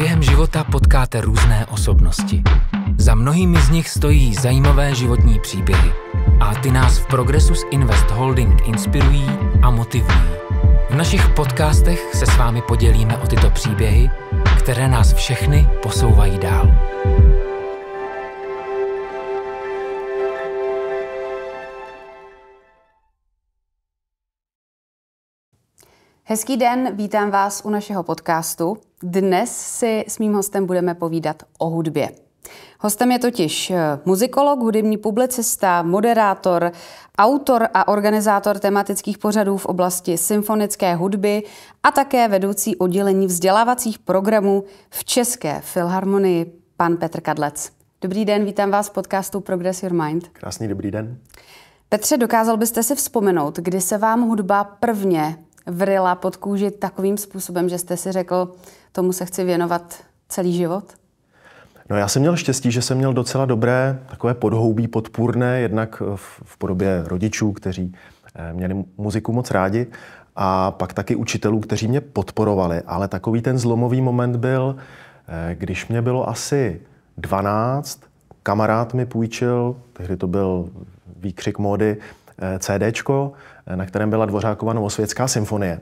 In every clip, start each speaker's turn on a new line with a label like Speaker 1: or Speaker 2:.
Speaker 1: Během života potkáte různé osobnosti. Za mnohými z nich stojí zajímavé životní příběhy a ty nás v Progressus Invest Holding inspirují a motivují. V našich podcastech se s vámi podělíme o tyto příběhy, které nás všechny posouvají dál.
Speaker 2: Hezký den, vítám vás u našeho podcastu. Dnes si s mým hostem budeme povídat o hudbě. Hostem je totiž eh, muzikolog, hudební publicista, moderátor, autor a organizátor tematických pořadů v oblasti symfonické hudby a také vedoucí oddělení vzdělávacích programů v České filharmonii, pan Petr Kadlec. Dobrý den, vítám vás v podcastu Progress Your Mind.
Speaker 1: Krásný dobrý den.
Speaker 2: Petře, dokázal byste si vzpomenout, kdy se vám hudba prvně vrila pod kůži takovým způsobem, že jste si řekl, tomu se chci věnovat celý život?
Speaker 1: No já jsem měl štěstí, že jsem měl docela dobré takové podhoubí podpůrné, jednak v, v podobě rodičů, kteří eh, měli muziku moc rádi a pak taky učitelů, kteří mě podporovali. Ale takový ten zlomový moment byl, eh, když mě bylo asi 12, kamarád mi půjčil, tehdy to byl výkřik módy, Eh, CD, eh, na kterém byla Dvořáková novosvětská symfonie.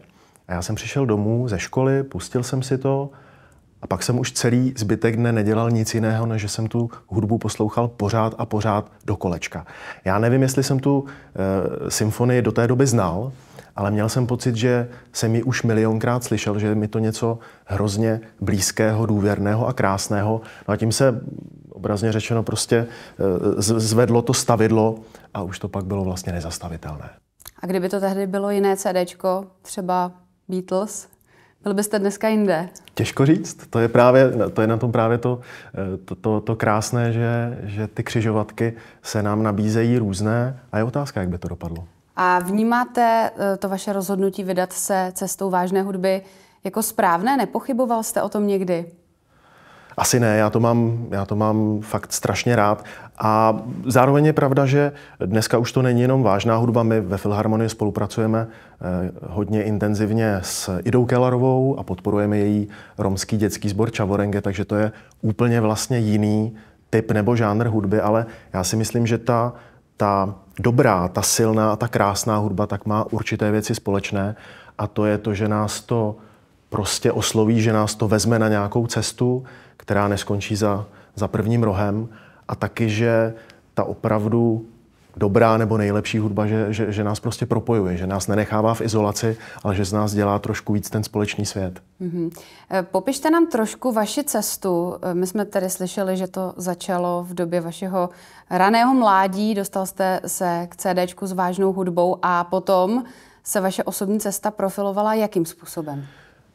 Speaker 1: A já jsem přišel domů ze školy, pustil jsem si to a pak jsem už celý zbytek dne nedělal nic jiného, než že jsem tu hudbu poslouchal pořád a pořád do kolečka. Já nevím, jestli jsem tu e, symfonii do té doby znal, ale měl jsem pocit, že jsem ji už milionkrát slyšel, že je mi to něco hrozně blízkého, důvěrného a krásného. No a tím se obrazně řečeno prostě eh, zvedlo to stavidlo a už to pak bylo vlastně nezastavitelné.
Speaker 2: A kdyby to tehdy bylo jiné CDčko, třeba Beatles, byl byste dneska jinde?
Speaker 1: Těžko říct. To je, právě, to je na tom právě to, eh, to, to, to krásné, že, že ty křižovatky se nám nabízejí různé a je otázka, jak by to dopadlo.
Speaker 2: A vnímáte eh, to vaše rozhodnutí vydat se cestou vážné hudby jako správné? Nepochyboval jste o tom někdy?
Speaker 1: Asi ne, já to, mám, já to mám fakt strašně rád. A zároveň je pravda, že dneska už to není jenom vážná hudba. My ve Filharmonii spolupracujeme eh, hodně intenzivně s Idou Kellarovou a podporujeme její romský dětský sbor Čavorenge, takže to je úplně vlastně jiný typ nebo žánr hudby, ale já si myslím, že ta, ta dobrá, ta silná a ta krásná hudba, tak má určité věci společné a to je to, že nás to prostě osloví, že nás to vezme na nějakou cestu, která neskončí za, za prvním rohem a taky, že ta opravdu dobrá nebo nejlepší hudba, že, že, že nás prostě propojuje, že nás nenechává v izolaci, ale že z nás dělá trošku víc ten společný svět.
Speaker 2: Mm-hmm. Popište nám trošku vaši cestu. Eh, my jsme tady slyšeli, že to začalo v době vašeho raného mládí, dostal jste se k CDčku s vážnou hudbou a potom se vaše osobní cesta profilovala jakým způsobem?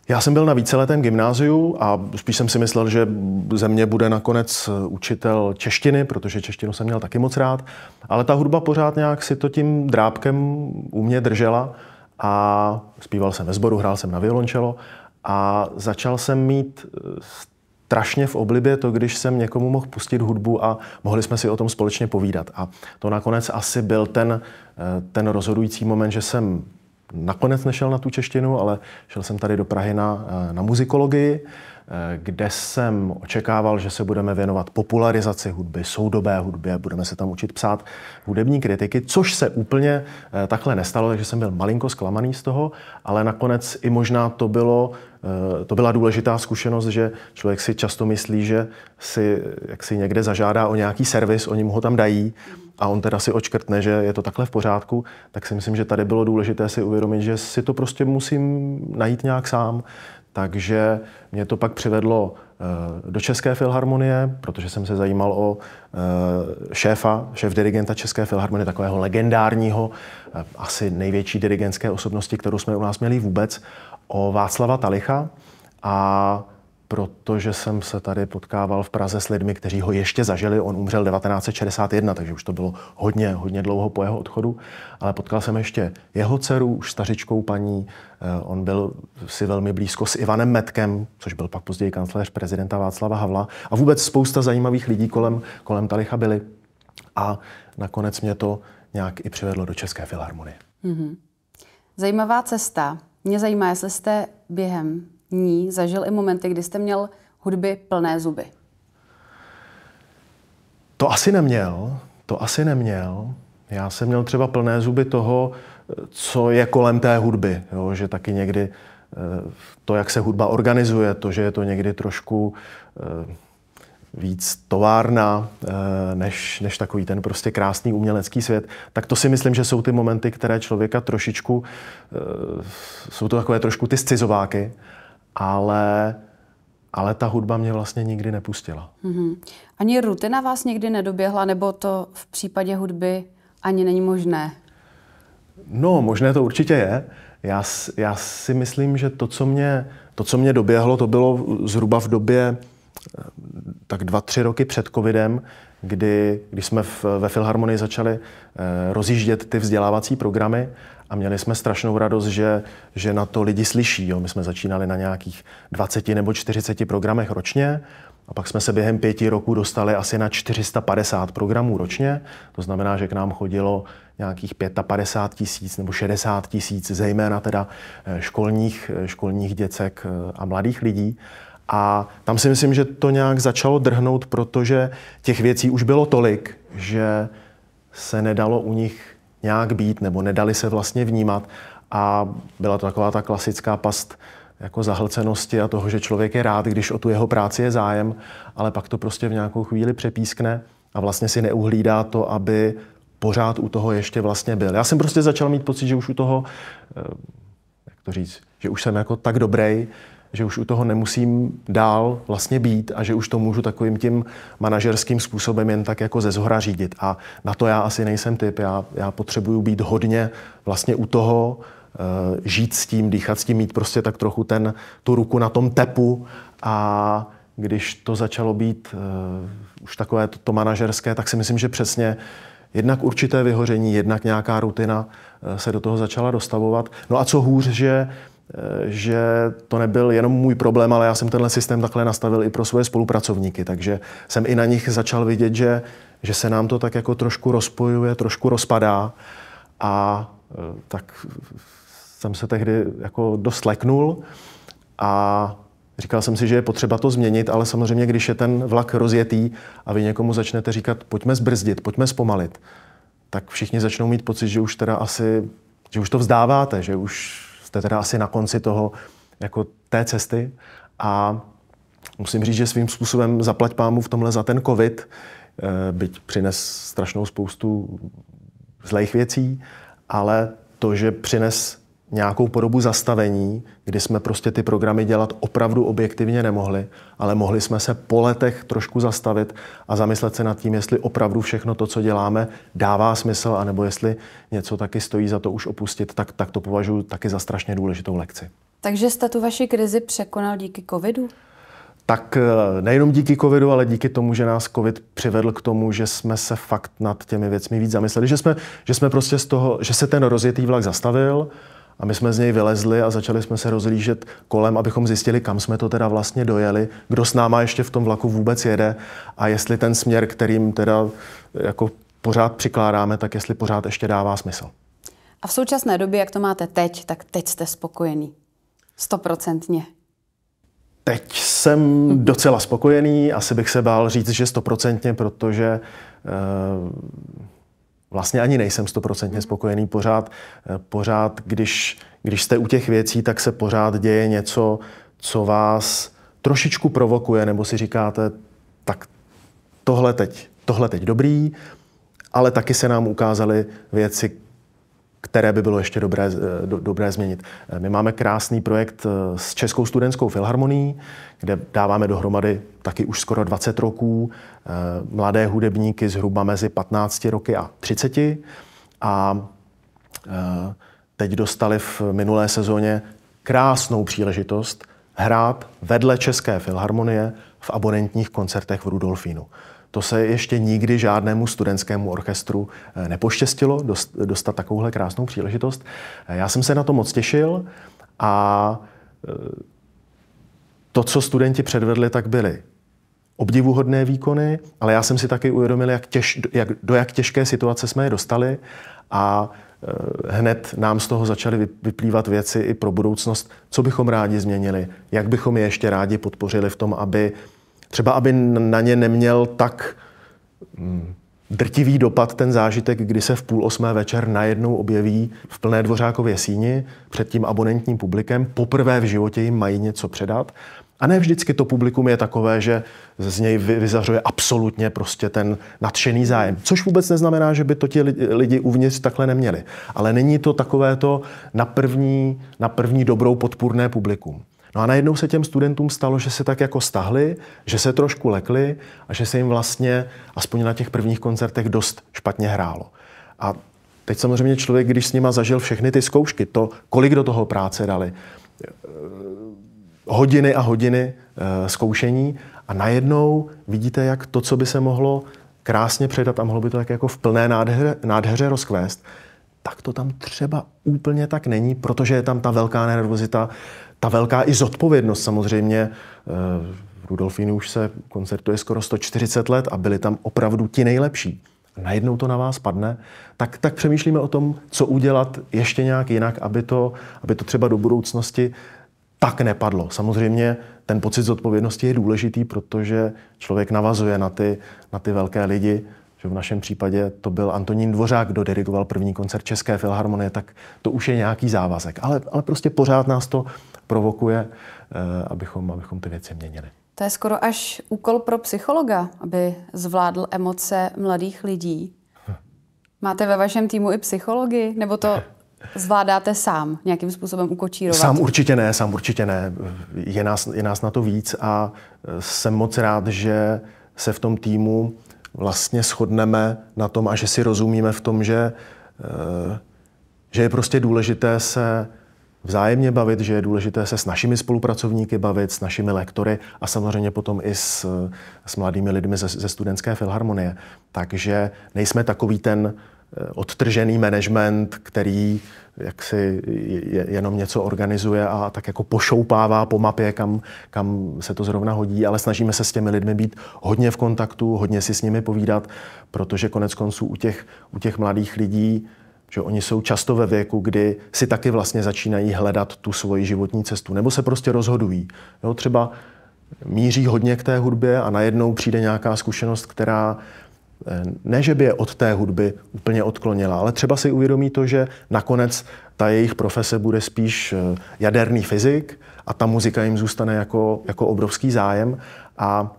Speaker 1: Já jsem byl na víceletém gymnáziu a spíš jsem si myslel, že ze mě bude nakonec eh, učitel češtiny, protože češtinu jsem měl taky moc rád, ale ta hudba pořád nějak si to tím drábkem u mě držela a zpíval jsem ve sboru, hrál jsem na violončelo a začal jsem mít eh, strašně v oblibě to, když jsem někomu mohl pustit hudbu a mohli jsme si o tom společně povídat. A to nakonec asi byl ten, eh, ten rozhodující moment, že jsem nakonec nešel na tu češtinu, ale šel jsem tady do Prahy na, eh, na muzikologii kde jsem očekával, že se budeme věnovat popularizaci hudby, soudobé hudbě, budeme se tam učit psát hudební kritiky, což se úplně eh, takhle nestalo, takže jsem byl malinko zklamaný z toho, ale nakonec i možná to bylo eh, to byla důležitá zkušenost, že člověk si často myslí, že si, jak si někde zažádá o nějaký servis, oni mu ho tam dají a on teda si očkrtne, že je to takhle v pořádku, tak si myslím, že tady bylo důležité si uvědomit, že si to prostě musím najít nějak sám. Takže mě to pak přivedlo eh, do České filharmonie, protože jsem se zajímal o eh, šéfa, šéf dirigenta České filharmonie, takového legendárního, eh, asi největší dirigentské osobnosti, kterou jsme u nás měli vůbec, o Václava Talicha. A protože jsem se tady potkával v Praze s lidmi, kteří ho ještě zažili. On umřel 1961, takže už to bylo hodně, hodně dlouho po jeho odchodu. Ale potkal jsem ještě jeho dceru, už stařičkou paní. Eh, on byl si velmi blízko s Ivanem Metkem, což byl pak později kancléř prezidenta Václava Havla. A vůbec spousta zajímavých lidí kolem, kolem Talicha byli. A nakonec mě to nějak i přivedlo do České filharmonie.
Speaker 2: Mm-hmm. Zajímavá cesta. Mě zajímá, jestli jste během ní zažil i momenty, kdy jste měl hudby plné zuby?
Speaker 1: To asi neměl, to asi neměl. Já jsem měl třeba plné zuby toho, co je kolem té hudby, jo? že taky někdy eh, to, jak se hudba organizuje, to, že je to někdy trošku eh, víc továrna, eh, než, než takový ten prostě krásný umělecký svět, tak to si myslím, že jsou ty momenty, které člověka trošičku, jsou to takové trošku ty scizováky, ale, ale ta hudba mě vlastně nikdy nepustila.
Speaker 2: Mm-hmm. Ani rutina vás nikdy nedoběhla, nebo to v případě hudby ani není možné?
Speaker 1: No, možné to určitě je. Já, já si myslím, že to co, mě, to, co mě doběhlo, to bylo zhruba v době eh, tak dva, tři roky před covidem, kdy, když jsme v, ve Filharmonii začali eh, rozjíždět ty vzdělávací programy a měli jsme strašnou radost, že, že na to lidi slyší. Jo. My jsme začínali na nějakých 20 nebo 40 programech ročně a pak jsme se během pěti roků dostali asi na 450 programů ročně. To znamená, že k nám chodilo nějakých 55 tisíc nebo 60 tisíc, zejména teda eh, školních, eh, školních děcek eh, a mladých lidí. A tam si myslím, že to nějak začalo drhnout, protože těch věcí už bylo tolik, že se nedalo u nich nějak být, nebo nedali se vlastně vnímat. A byla to taková ta klasická past jako zahlcenosti a toho, že člověk je rád, když o tu jeho práci je zájem, ale pak to prostě v nějakou chvíli přepískne a vlastně si neuhlídá to, aby pořád u toho ještě vlastně byl. Já jsem prostě začal mít pocit, že už u toho, eh, jak to říct, že už jsem jako tak dobrý, že už u toho nemusím dál vlastně být a že už to můžu takovým tím manažerským způsobem jen tak jako ze zhora řídit. A na to já asi nejsem typ. Já, já potřebuju být hodně vlastně u toho, eh, žít s tím, dýchat s tím, mít prostě tak trochu ten, tu ruku na tom tepu a když to začalo být uh, už takové to, to manažerské, tak si myslím, že přesně jednak určité vyhoření, jednak nějaká rutina uh, se do toho začala dostavovat. No a co hůř, že uh, Eh, že to nebyl jenom můj problém, ale já jsem tenhle systém takhle nastavil i pro svoje spolupracovníky, takže jsem i na nich začal vidět, že, že se nám to tak jako trošku rozpojuje, trošku rozpadá a eh, tak jsem se tehdy jako dost leknul a Říkal jsem si, že je potřeba to změnit, ale samozřejmě, když je ten vlak rozjetý a vy někomu začnete říkat, pojďme zbrzdit, pojďme zpomalit, tak všichni začnou mít pocit, že už teda asi, že už to vzdáváte, že už jste teda asi na konci toho, jako té cesty a musím říct, že svým způsobem zaplať pámu v tomhle za ten covid, eh, byť přines strašnou spoustu zlejch věcí, ale to, že přines nějakou podobu zastavení, kdy jsme prostě ty programy dělat opravdu objektivně nemohli, ale mohli jsme se po letech trošku zastavit a zamyslet se nad tím, jestli opravdu všechno to, co děláme, dává smysl, anebo jestli něco taky stojí za to už opustit, tak, tak to považuji taky za strašně důležitou lekci.
Speaker 2: Takže jste tu vaši krizi překonal díky covidu?
Speaker 1: Tak eh, nejenom díky covidu, ale díky tomu, že nás covid přivedl k tomu, že jsme se fakt nad těmi věcmi víc zamysleli, že jsme, že jsme prostě z toho, že se ten rozjetý vlak zastavil a my jsme z něj vylezli a začali jsme se rozlížet kolem, abychom zjistili, kam jsme to teda vlastně dojeli, kdo s náma ještě v tom vlaku vůbec jede a jestli ten směr, kterým teda jako pořád přikládáme, tak jestli pořád ještě dává smysl.
Speaker 2: A v současné době, jak to máte teď, tak teď jste spokojený. Stoprocentně.
Speaker 1: Teď jsem mhm. docela spokojený, asi bych se bál říct, že stoprocentně, protože eh, vlastně ani nejsem stoprocentně hmm. spokojený pořád. Eh, pořád, když, když jste u těch věcí, tak se pořád děje něco, co vás trošičku provokuje, nebo si říkáte, tak tohle teď, tohle teď dobrý, ale taky se nám ukázaly věci, které by bylo ještě dobré, eh, do, dobré změnit. Eh, my máme krásný projekt eh, s Českou studentskou filharmonií, kde dáváme dohromady taky už skoro 20 roků mladé hudebníky zhruba mezi 15 roky a 30. A teď dostali v minulé sezóně krásnou příležitost hrát vedle České filharmonie v abonentních koncertech v Rudolfínu. To se ještě nikdy žádnému studentskému orchestru eh, nepoštěstilo dostat takovouhle krásnou příležitost. Eh, já jsem se na to moc těšil a eh, to, co studenti předvedli, tak byly obdivuhodné výkony, ale já jsem si taky uvědomil, jak těž, jak, do jak těžké situace jsme je dostali a hned nám z toho začaly vyplývat věci i pro budoucnost, co bychom rádi změnili, jak bychom je ještě rádi podpořili v tom, aby třeba aby na ně neměl tak mm, drtivý dopad ten zážitek, kdy se v půl osmé večer najednou objeví v plné dvořákově síni před tím abonentním publikem. Poprvé v životě jim mají něco předat. A ne vždycky to publikum je takové, že z něj vyzařuje absolutně prostě ten nadšený zájem. Což vůbec neznamená, že by to ti lidi uvnitř takhle neměli. Ale není to takové to na první, na první dobrou podpůrné publikum. No a najednou se těm studentům stalo, že se tak jako stahli, že se trošku lekli a že se jim vlastně, aspoň na těch prvních koncertech, dost špatně hrálo. A teď samozřejmě člověk, když s nima zažil všechny ty zkoušky, to, kolik do toho práce dali, eh, hodiny a hodiny eh, zkoušení a najednou vidíte, jak to, co by se mohlo krásně předat a mohlo by to tak jako v plné nádheře, nádheře rozkvést, tak to tam třeba úplně tak není, protože je tam ta velká nervozita, ta velká i zodpovědnost samozřejmě. V eh, Rudolfínu už se koncertuje skoro 140 let a byli tam opravdu ti nejlepší. najednou to na vás padne, tak, tak přemýšlíme o tom, co udělat ještě nějak jinak, aby to, aby to třeba do budoucnosti tak nepadlo. Samozřejmě ten pocit zodpovědnosti je důležitý, protože člověk navazuje na ty, na ty velké lidi, že v našem případě to byl Antonín Dvořák, kdo dirigoval první koncert České filharmonie, tak to už je nějaký závazek. Ale, ale prostě pořád nás to provokuje, eh, abychom, abychom ty věci měnili.
Speaker 2: To je skoro až úkol pro psychologa, aby zvládl emoce mladých lidí. Máte ve vašem týmu i psychologi, nebo to zvládáte sám nějakým způsobem ukočírovat? Sám
Speaker 1: určitě ne, sám určitě ne. Je nás, je nás na to víc a eh, jsem moc rád, že se v tom týmu vlastně shodneme na tom a že si rozumíme v tom, že, eh, že je prostě důležité se vzájemně bavit, že je důležité se s našimi spolupracovníky bavit, s našimi lektory a samozřejmě potom i s, s mladými lidmi ze, ze studentské filharmonie. Takže nejsme takový ten Eh, odtržený management, který jak si jenom něco organizuje a tak jako pošoupává po mapě, kam, kam se to zrovna hodí, ale snažíme se s těmi lidmi být hodně v kontaktu, hodně si s nimi povídat, protože konec konců u těch, u těch mladých lidí že oni jsou často ve věku, kdy si taky vlastně začínají hledat tu svoji životní cestu, nebo se prostě rozhodují. Jo, třeba míří hodně k té hudbě a najednou přijde nějaká zkušenost, která Eh, ne, že by je od té hudby úplně odklonila, ale třeba si uvědomí to, že nakonec ta jejich profese bude spíš eh, jaderný fyzik a ta muzika jim zůstane jako, jako obrovský zájem. A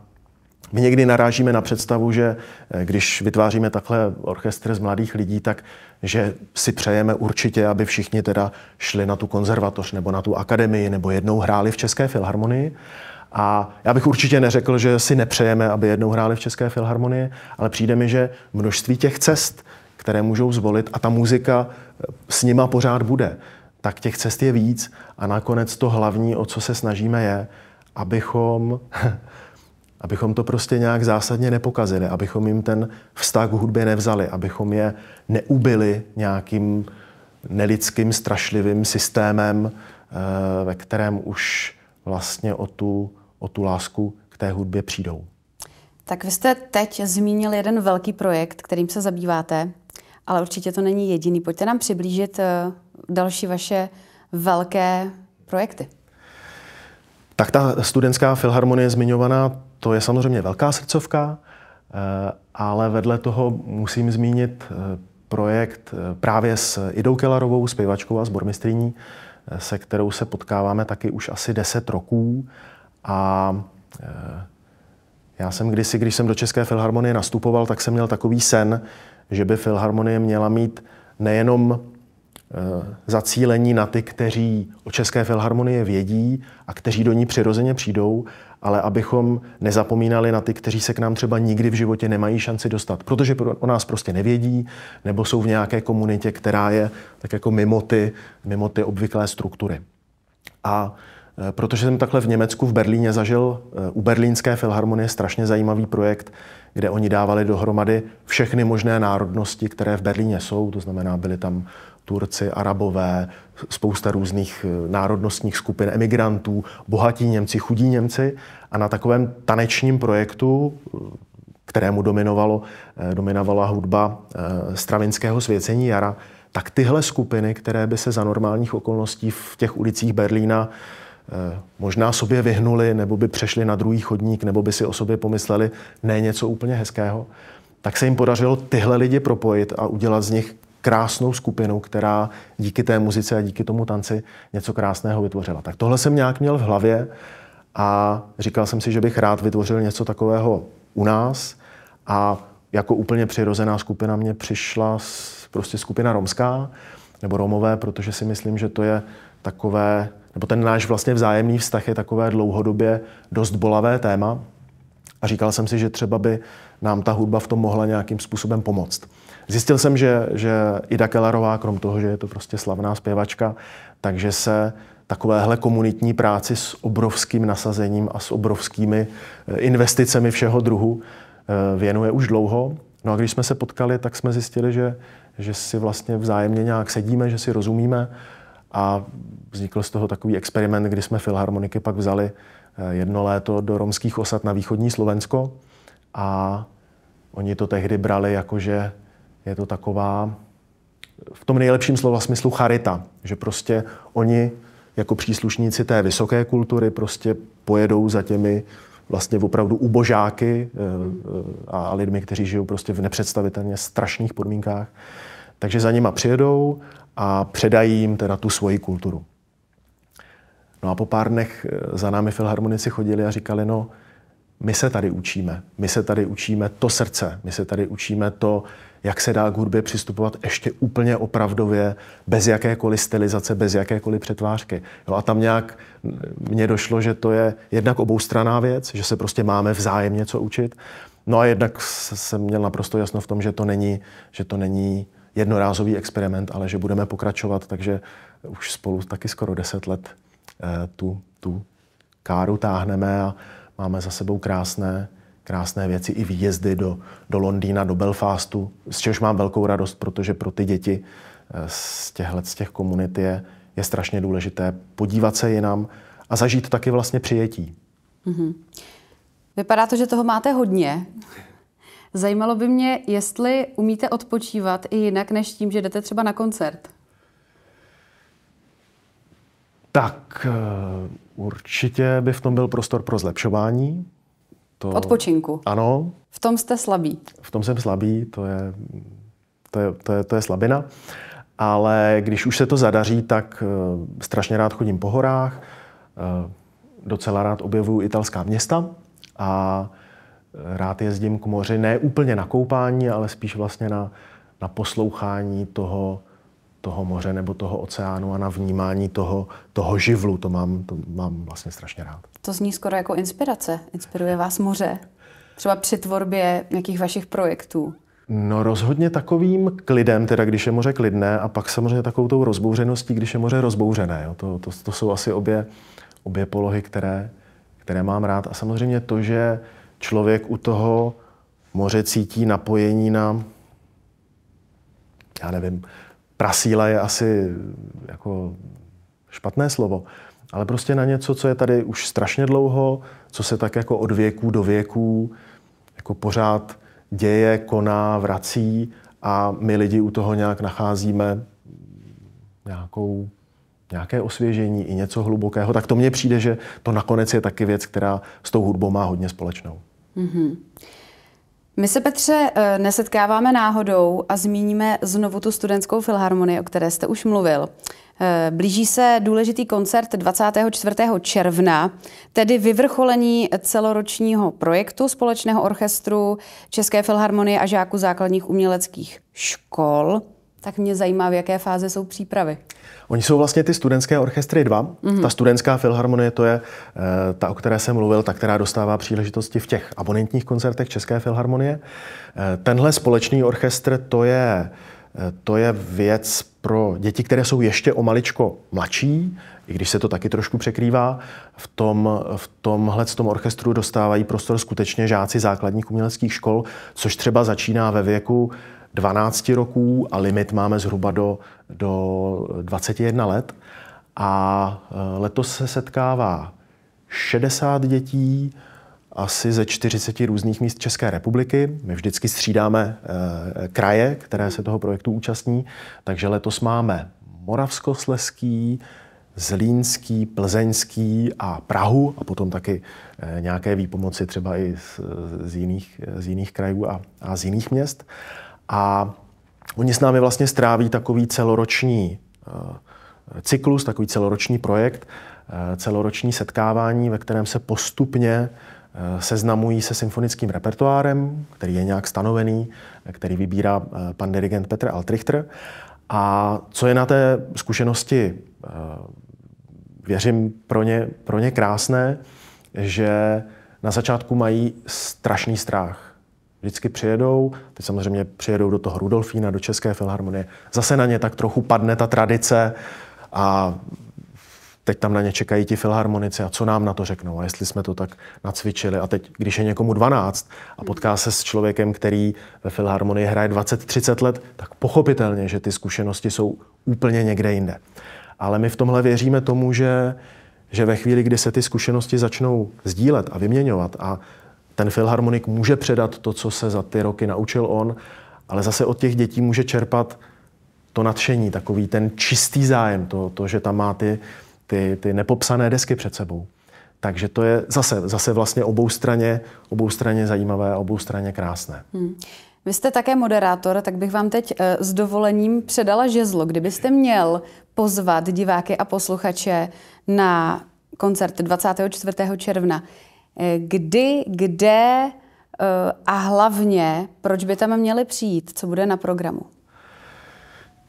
Speaker 1: my někdy narážíme na představu, že eh, když vytváříme takhle orchestr z mladých lidí, tak že si přejeme určitě, aby všichni teda šli na tu konzervatoř nebo na tu akademii nebo jednou hráli v České filharmonii. A já bych určitě neřekl, že si nepřejeme, aby jednou hráli v České filharmonii, ale přijde mi, že množství těch cest, které můžou zvolit a ta muzika eh, s nima pořád bude, tak těch cest je víc a nakonec to hlavní, o co se snažíme, je, abychom, abychom to prostě nějak zásadně nepokazili, abychom jim ten vztah k hudbě nevzali, abychom je neubili nějakým nelidským, strašlivým systémem, eh, ve kterém už vlastně o tu o tu lásku k té hudbě přijdou.
Speaker 2: Tak vy jste teď zmínil jeden velký projekt, kterým se zabýváte, ale určitě to není jediný. Pojďte nám přiblížit eh, další vaše velké projekty.
Speaker 1: Tak ta studentská filharmonie zmiňovaná, to je samozřejmě velká srdcovka, eh, ale vedle toho musím zmínit eh, projekt právě s Idou Kelarovou, zpěvačkou a sbormistriní, se kterou se potkáváme taky už asi 10 roků a eh, já jsem kdysi, když jsem do České filharmonie nastupoval, tak jsem měl takový sen, že by filharmonie měla mít nejenom eh, zacílení na ty, kteří o České filharmonie vědí a kteří do ní přirozeně přijdou, ale abychom nezapomínali na ty, kteří se k nám třeba nikdy v životě nemají šanci dostat, protože o nás prostě nevědí, nebo jsou v nějaké komunitě, která je tak jako mimo ty, mimo ty obvyklé struktury. A Eh, protože jsem takhle v Německu, v Berlíně zažil eh, u Berlínské filharmonie strašně zajímavý projekt, kde oni dávali dohromady všechny možné národnosti, které v Berlíně jsou, to znamená, byli tam Turci, Arabové, spousta různých eh, národnostních skupin emigrantů, bohatí Němci, chudí Němci a na takovém tanečním projektu, kterému dominovalo, dominovala hudba stravinského svěcení jara, tak tyhle skupiny, které by se za normálních okolností v těch ulicích Berlína Eh, možná sobě vyhnuli, nebo by přešli na druhý chodník, nebo by si o sobě pomysleli ne něco úplně hezkého, tak se jim podařilo tyhle lidi propojit a udělat z nich krásnou skupinu, která díky té muzice a díky tomu tanci něco krásného vytvořila. Tak tohle jsem nějak měl v hlavě a říkal jsem si, že bych rád vytvořil něco takového u nás a jako úplně přirozená skupina mě přišla prostě skupina romská nebo romové, protože si myslím, že to je takové nebo ten náš vlastně vzájemný vztah je takové dlouhodobě dost bolavé téma. A říkal jsem si, že třeba by nám ta hudba v tom mohla nějakým způsobem pomoct. Zjistil jsem, že, že Ida Kellerová, krom toho, že je to prostě slavná zpěvačka, takže se takovéhle komunitní práci s obrovským nasazením a s obrovskými eh, investicemi všeho druhu eh, věnuje už dlouho. No a když jsme se potkali, tak jsme zjistili, že, že si vlastně vzájemně nějak sedíme, že si rozumíme a vznikl z toho takový experiment, kdy jsme filharmoniky pak vzali eh, jedno léto do romských osad na východní Slovensko a oni to tehdy brali jako, že je to taková v tom nejlepším slova smyslu charita, že prostě oni jako příslušníci té vysoké kultury prostě pojedou za těmi vlastně opravdu ubožáky eh, eh, a lidmi, kteří žijou prostě v nepředstavitelně strašných podmínkách. Takže za nima přijedou a předají jim teda tu svoji kulturu. No a po pár dnech eh, za námi filharmonici chodili a říkali, no, my se tady učíme. My se tady učíme to srdce, my se tady učíme to, jak se dá k hudbě přistupovat ještě úplně opravdově, bez jakékoliv stylizace, bez jakékoliv přetvářky. Jo, no a tam nějak mm, mně došlo, že to je jednak oboustraná věc, že se prostě máme vzájemně co učit, no a jednak jsem měl naprosto jasno v tom, že to není, že to není jednorázový experiment, ale že budeme pokračovat, takže už spolu taky skoro deset let Eh, tu, tu káru táhneme a máme za sebou krásné, krásné věci i výjezdy do, do Londýna, do Belfastu, z čehož mám velkou radost, protože pro ty děti eh, z těchhle, z těch komunit je, je strašně důležité podívat se jinam a zažít taky vlastně přijetí.
Speaker 2: Mm-hmm. Vypadá to, že toho máte hodně. Zajímalo by mě, jestli umíte odpočívat i jinak než tím, že jdete třeba na koncert.
Speaker 1: Tak eh, určitě by v tom byl prostor pro zlepšování. To... V
Speaker 2: odpočinku. Ano. V tom jste slabý.
Speaker 1: V tom jsem slabý, to je, to je, to je, to je slabina. Ale když už se to zadaří, tak eh, strašně rád chodím po horách, eh, docela rád objevuju italská města a rád jezdím k moři, ne úplně na koupání, ale spíš vlastně na, na poslouchání toho, toho moře nebo toho oceánu a na vnímání toho, toho živlu. To mám, to mám vlastně strašně rád.
Speaker 2: To zní skoro jako inspirace. Inspiruje vás moře? Třeba při tvorbě nějakých vašich projektů?
Speaker 1: No rozhodně takovým klidem, teda když je moře klidné a pak samozřejmě takovou tou rozbouřeností, když je moře rozbouřené. Jo. To, to, to jsou asi obě, obě polohy, které, které mám rád. A samozřejmě to, že člověk u toho moře cítí napojení na, já nevím, prasíla je asi jako špatné slovo, ale prostě na něco, co je tady už strašně dlouho, co se tak jako od věků do věků jako pořád děje, koná, vrací a my lidi u toho nějak nacházíme nějakou, nějaké osvěžení i něco hlubokého, tak to mně přijde, že to nakonec je taky věc, která s tou hudbou má hodně společnou.
Speaker 2: Mm-hmm. My se, Petře, eh, nesetkáváme náhodou a zmíníme znovu tu studentskou filharmonii, o které jste už mluvil. Eh, blíží se důležitý koncert 24. června, tedy vyvrcholení celoročního projektu společného orchestru České filharmonie a žáků základních uměleckých škol tak mě zajímá, v jaké fáze jsou přípravy.
Speaker 1: Oni jsou vlastně ty studentské orchestry dva. Mm-hmm. Ta studentská filharmonie, to je e, ta, o které jsem mluvil, ta, která dostává příležitosti v těch abonentních koncertech České filharmonie. E, tenhle společný orchestr, to je, e, to je věc pro děti, které jsou ještě o maličko mladší, i když se to taky trošku překrývá, v, tom, v tomhle tom orchestru dostávají prostor skutečně žáci základních uměleckých škol, což třeba začíná ve věku 12 roků a limit máme zhruba do, do 21 let. A eh, letos se setkává 60 dětí, asi ze 40 různých míst České republiky. My vždycky střídáme e, kraje, které se toho projektu účastní, takže letos máme Moravskosleský, Zlínský, Plzeňský a Prahu a potom taky e, nějaké výpomoci třeba i z, z, jiných, z jiných krajů a, a z jiných měst. E, a oni s námi vlastně stráví takový celoroční eh, cyklus, takový celoroční projekt, eh, celoroční setkávání, ve kterém se postupně eh, seznamují se symfonickým repertoárem, který je nějak stanovený, který vybírá pan dirigent Petr Altrichter. A co je na té zkušenosti, věřím, pro ně, pro ně krásné, že na začátku mají strašný strach vždycky přijedou, teď samozřejmě přijedou do toho Rudolfína, do České filharmonie, zase na ně tak trochu padne ta tradice a teď tam na ně čekají ti filharmonici a co nám na to řeknou a jestli jsme to tak nacvičili. A teď, když je někomu 12 a potká se s člověkem, který ve filharmonii hraje 20-30 let, tak pochopitelně, že ty zkušenosti jsou úplně někde jinde. Ale my v tomhle věříme tomu, že, že ve chvíli, kdy se ty zkušenosti začnou sdílet a vyměňovat a ten filharmonik může předat to, co se za ty roky naučil on, ale zase od těch dětí může čerpat to nadšení, takový ten čistý zájem, to, to že tam má ty, ty, ty nepopsané desky před sebou. Takže to je zase, zase vlastně obou straně, obou straně zajímavé a obou straně krásné.
Speaker 2: Hmm. Vy jste také moderátor, tak bych vám teď eh, s dovolením předala žezlo. Kdybyste měl pozvat diváky a posluchače na koncert 24. června, Eh, kdy, kde eh, a hlavně, proč by tam měli přijít, co bude na programu?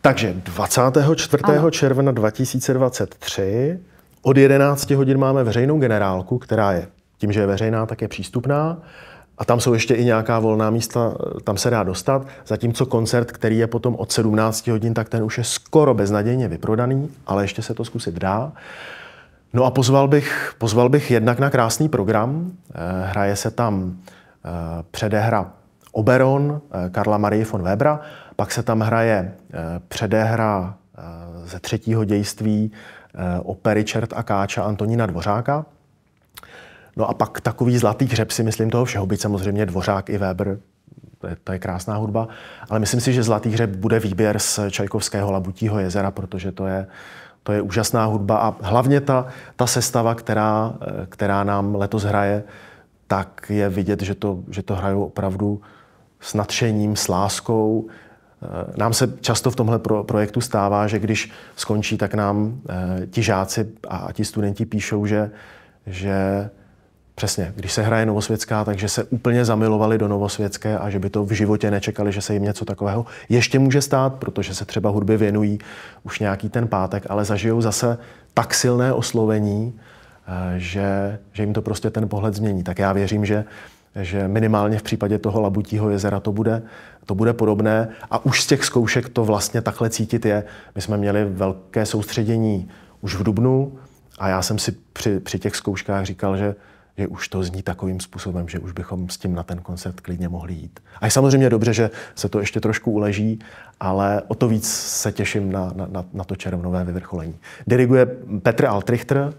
Speaker 1: Takže 24. Ano. června 2023 od 11 hodin máme veřejnou generálku, která je tím, že je veřejná, tak je přístupná. A tam jsou ještě i nějaká volná místa, eh, tam se dá dostat. Zatímco koncert, který je potom od 17 hodin, tak ten už je skoro beznadějně vyprodaný, ale ještě se to zkusit dá. Uh, No a pozval bych, pozval bych jednak na krásný program. Eh, hraje se tam eh, předehra Oberon eh, Karla Marie von Webera, pak se tam hraje předehra ze třetího dějství opery Čert a Káča Antonína Dvořáka. No a pak takový zlatý hřeb si myslím toho všeho, byť samozřejmě Dvořák i Weber, to je, to je krásná hudba, ale myslím si, že zlatý hřeb bude výběr z Čajkovského Labutího jezera, protože to je, to je úžasná hudba a hlavně ta, ta sestava, která, eh, která nám letos hraje, tak je vidět, že to, že to hrajou opravdu s nadšením, s láskou. Eh, nám se často v tomhle pro, projektu stává, že když skončí, tak nám eh, ti žáci a ti studenti píšou, že, že Přesně, když se hraje Novosvětská, takže se úplně zamilovali do Novosvětské a že by to v životě nečekali, že se jim něco takového ještě může stát, protože se třeba hudbě věnují už nějaký ten pátek, ale zažijou zase tak silné oslovení, eh, že, že jim to prostě ten pohled změní. Tak já věřím, že že minimálně v případě toho Labutího jezera to bude, to bude podobné. A už z těch zkoušek to vlastně takhle cítit je. My jsme měli velké soustředění už v Dubnu a já jsem si při, při těch zkouškách říkal, že že už to zní takovým způsobem, že už bychom s tím na ten koncert klidně mohli jít. A je samozřejmě dobře, že se to ještě trošku uleží, ale o to víc se těším na, na, na to červnové vyvrcholení. Diriguje Petr Altrichter,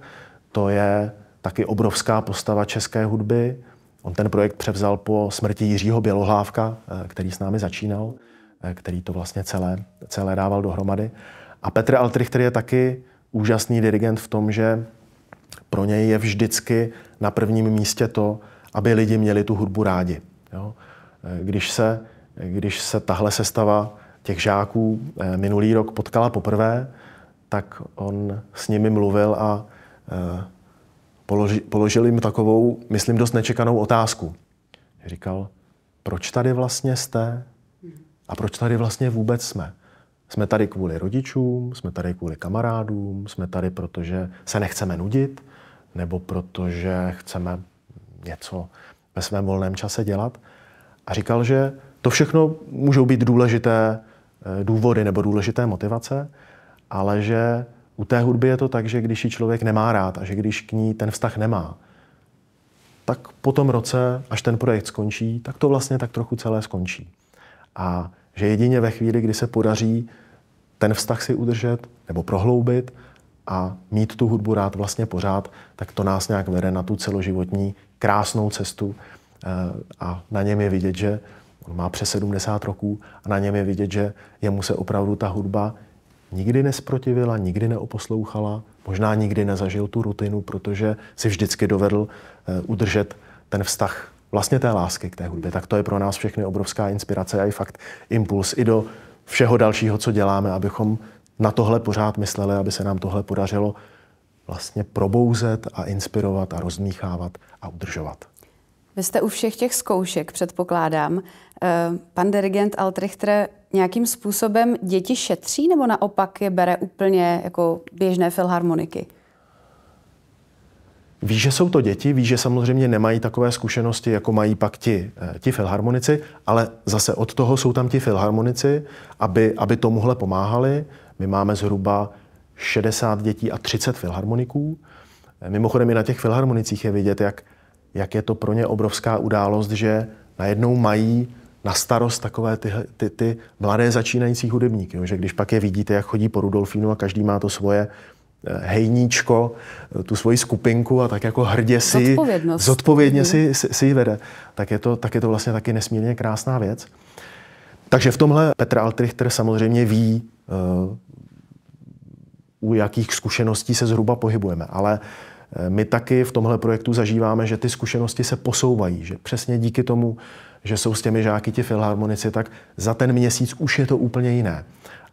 Speaker 1: to je taky obrovská postava české hudby. On ten projekt převzal po smrti Jiřího Bělohlávka, eh, který s námi začínal, eh, který to vlastně celé, celé dával dohromady. A Petr Altrichter je taky úžasný dirigent v tom, že pro něj je vždycky na prvním místě to, aby lidi měli tu hudbu rádi. Jo? Když, se, když se tahle sestava těch žáků eh, minulý rok potkala poprvé, tak on s nimi mluvil a eh, položi, položil jim takovou, myslím, dost nečekanou otázku. Říkal, proč tady vlastně jste a proč tady vlastně vůbec jsme? Jsme tady kvůli rodičům, jsme tady kvůli kamarádům, jsme tady, protože se nechceme nudit, nebo protože chceme něco ve svém volném čase dělat. A říkal, že to všechno můžou být důležité eh, důvody nebo důležité motivace, ale že u té hudby je to tak, že když ji člověk nemá rád a že když k ní ten vztah nemá, tak po tom roce, až ten projekt skončí, tak to vlastně tak trochu celé skončí. A že jedině ve chvíli, kdy se podaří ten vztah si udržet nebo prohloubit a mít tu hudbu rád vlastně pořád, tak to nás nějak vede na tu celoživotní krásnou cestu eh, a na něm je vidět, že on má přes 70 roků a na něm je vidět, že jemu se opravdu ta hudba nikdy nesprotivila, nikdy neoposlouchala, možná nikdy nezažil tu rutinu, protože si vždycky dovedl eh, udržet ten vztah vlastně té lásky k té hudbě. Tak to je pro nás všechny obrovská inspirace a i fakt impuls i do všeho dalšího, co děláme, abychom na tohle pořád mysleli, aby se nám tohle podařilo vlastně probouzet a inspirovat a rozmíchávat a udržovat.
Speaker 2: Vy jste u všech těch zkoušek, předpokládám, eh, pan dirigent Altrichter nějakým způsobem děti šetří nebo naopak je bere úplně jako běžné filharmoniky?
Speaker 1: Ví, že jsou to děti, ví, že samozřejmě nemají takové zkušenosti, jako mají pak ti, eh, ti filharmonici, ale zase od toho jsou tam ti filharmonici, aby, aby tomuhle pomáhali, my máme zhruba 60 dětí a 30 filharmoniků. Mimochodem i na těch filharmonicích je vidět, jak, jak je to pro ně obrovská událost, že najednou mají na starost takové ty, ty, ty mladé začínající hudebníky. Že když pak je vidíte, jak chodí po Rudolfínu a každý má to svoje eh, hejníčko, tu svoji skupinku a tak jako hrdě si, zodpovědně si, mhm. si, si vede, tak je, to, tak je to vlastně taky nesmírně krásná věc. Takže v tomhle Petr Altrichter samozřejmě ví, eh, u jakých zkušeností se zhruba pohybujeme. Ale eh, my taky v tomhle projektu zažíváme, že ty zkušenosti se posouvají, že přesně díky tomu, že jsou s těmi žáky ti filharmonici, tak za ten měsíc už je to úplně jiné.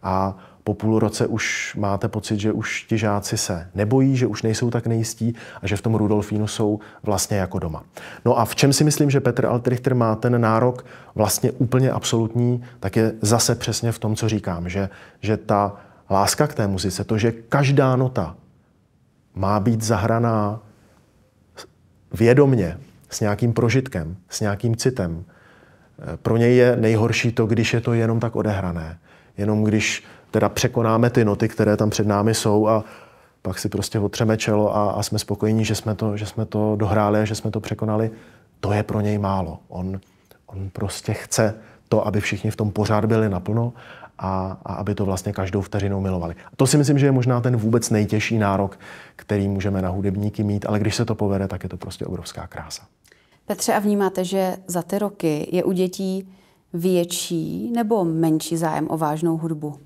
Speaker 1: A po půl roce už máte pocit, že už ti žáci se nebojí, že už nejsou tak nejistí a že v tom Rudolfínu jsou vlastně jako doma. No a v čem si myslím, že Petr Altrichter má ten nárok vlastně úplně absolutní, tak je zase přesně v tom, co říkám, že, že ta láska k té muzice, to, že každá nota má být zahraná vědomně, s nějakým prožitkem, s nějakým citem. Pro něj je nejhorší to, když je to jenom tak odehrané. Jenom když teda překonáme ty noty, které tam před námi jsou a pak si prostě otřeme čelo a, a jsme spokojení, že jsme, to, že jsme to dohráli a že jsme to překonali. To je pro něj málo. On, on prostě chce to, aby všichni v tom pořád byli naplno a, a aby to vlastně každou vteřinou milovali. A to si myslím, že je možná ten vůbec nejtěžší nárok, který můžeme na hudebníky mít, ale když se to povede, tak je to prostě obrovská krása.
Speaker 2: Petře, a vnímáte, že za ty roky je u dětí větší nebo menší zájem o vážnou hudbu?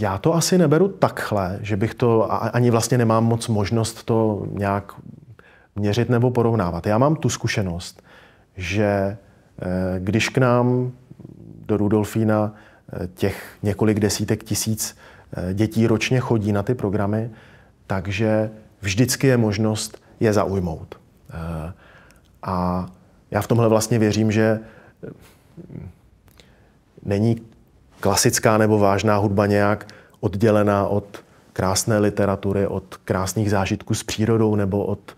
Speaker 1: Já to asi neberu takhle, že bych to, ani vlastně nemám moc možnost to nějak měřit nebo porovnávat. Já mám tu zkušenost, že eh, když k nám do Rudolfína eh, těch několik desítek tisíc eh, dětí ročně chodí na ty programy, takže vždycky je možnost je zaujmout. Eh, a já v tomhle vlastně věřím, že není klasická nebo vážná hudba nějak oddělená od krásné literatury, od krásných zážitků s přírodou nebo od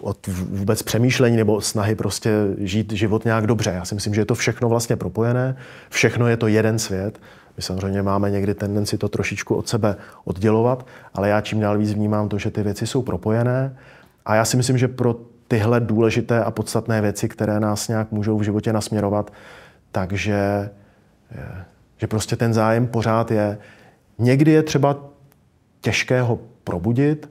Speaker 1: od vůbec přemýšlení nebo snahy prostě žít život nějak dobře. Já si myslím, že je to všechno vlastně propojené, všechno je to jeden svět. My samozřejmě máme někdy tendenci to trošičku od sebe oddělovat, ale já čím dál víc vnímám to, že ty věci jsou propojené a já si myslím, že pro tyhle důležité a podstatné věci, které nás nějak můžou v životě nasměrovat, takže eh, že prostě ten zájem pořád je. Někdy je třeba těžké ho probudit,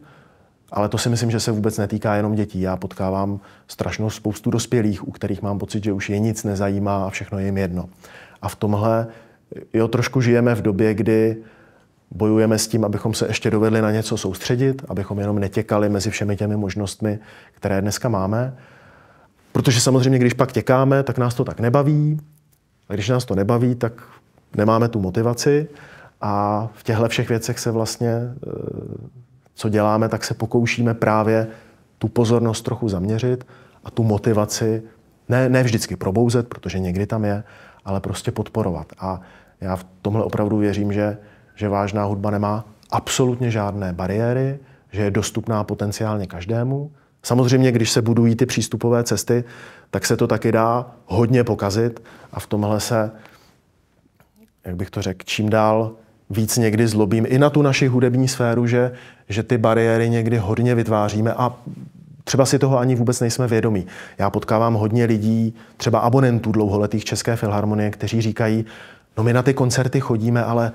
Speaker 1: ale to si myslím, že se vůbec netýká jenom dětí. Já potkávám strašnou spoustu dospělých, u kterých mám pocit, že už je nic nezajímá a všechno je jim jedno. A v tomhle, jo, trošku žijeme v době, kdy bojujeme s tím, abychom se ještě dovedli na něco soustředit, abychom jenom netěkali mezi všemi těmi možnostmi, které dneska máme. Protože samozřejmě, když pak těkáme, tak nás to tak nebaví. A když nás to nebaví, tak nemáme tu motivaci. A v těchto všech věcech se vlastně eh, co děláme, tak se pokoušíme právě tu pozornost trochu zaměřit a tu motivaci ne, ne vždycky probouzet, protože někdy tam je, ale prostě podporovat. A já v tomhle opravdu věřím, že, že vážná hudba nemá absolutně žádné bariéry, že je dostupná potenciálně každému. Samozřejmě, když se budují ty přístupové cesty, tak se to taky dá hodně pokazit a v tomhle se, jak bych to řekl, čím dál víc někdy zlobím i na tu naši hudební sféru, že, že ty bariéry někdy hodně vytváříme a třeba si toho ani vůbec nejsme vědomí. Já potkávám hodně lidí, třeba abonentů dlouholetých České filharmonie, kteří říkají, no my na ty koncerty chodíme, ale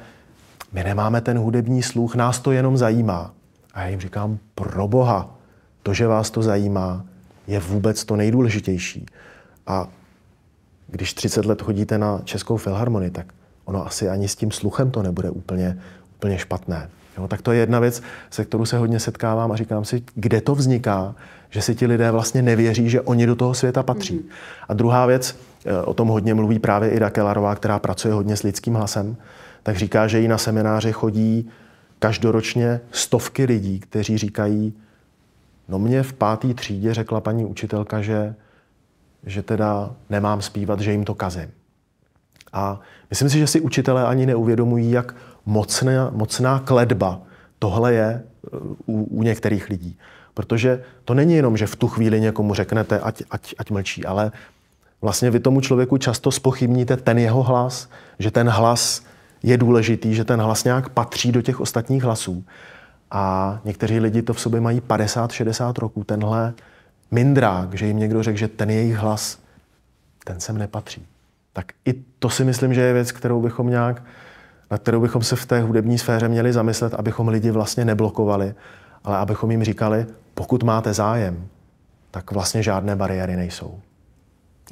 Speaker 1: my nemáme ten hudební sluch, nás to jenom zajímá. A já jim říkám, pro boha, to, že vás to zajímá, je vůbec to nejdůležitější. A když 30 let chodíte na Českou filharmonii, tak ono asi ani s tím sluchem to nebude úplně, úplně špatné. Jo, tak to je jedna věc, se kterou se hodně setkávám a říkám si, kde to vzniká, že si ti lidé vlastně nevěří, že oni do toho světa patří. Mm. A druhá věc, eh, o tom hodně mluví právě i Kelarová, která pracuje hodně s lidským hlasem, tak říká, že jí na semináře chodí každoročně stovky lidí, kteří říkají, no mě v páté třídě řekla paní učitelka, že, že teda nemám zpívat, že jim to kazím. A myslím si, že si učitelé ani neuvědomují, jak mocná, mocná kledba tohle je eh, u, u některých lidí. Protože to není jenom, že v tu chvíli někomu řeknete, ať, ať, ať mlčí, ale vlastně vy tomu člověku často spochybníte ten jeho hlas, že ten hlas je důležitý, že ten hlas nějak patří do těch ostatních hlasů. A někteří lidi to v sobě mají 50-60 roků. Tenhle mindrák, že jim někdo řekl, že ten jejich hlas, ten sem nepatří. Tak i to si myslím, že je věc, kterou bychom nějak, na kterou bychom se v té hudební sféře měli zamyslet, abychom lidi vlastně neblokovali, ale abychom jim říkali, pokud máte zájem, tak vlastně žádné bariéry nejsou.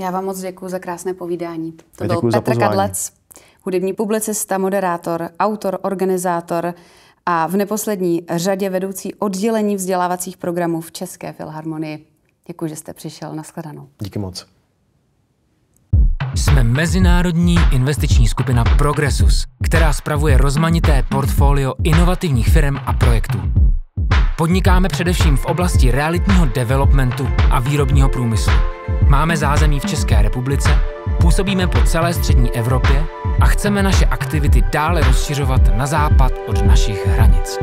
Speaker 2: Já vám moc děkuji za krásné povídání. To byl Petr Kadlec, hudební publicista, moderátor, autor, organizátor a v neposlední řadě vedoucí oddělení vzdělávacích programů v České filharmonii. Děkuji, že jste přišel. Naschledanou.
Speaker 1: Díky moc. Jsme mezinárodní investiční skupina Progressus, která spravuje rozmanité portfolio inovativních firm a projektů. Podnikáme především v oblasti realitního developmentu a výrobního průmyslu. Máme zázemí v České republice, působíme po celé střední Evropě a chceme naše aktivity dále rozšiřovat na západ od našich hranic.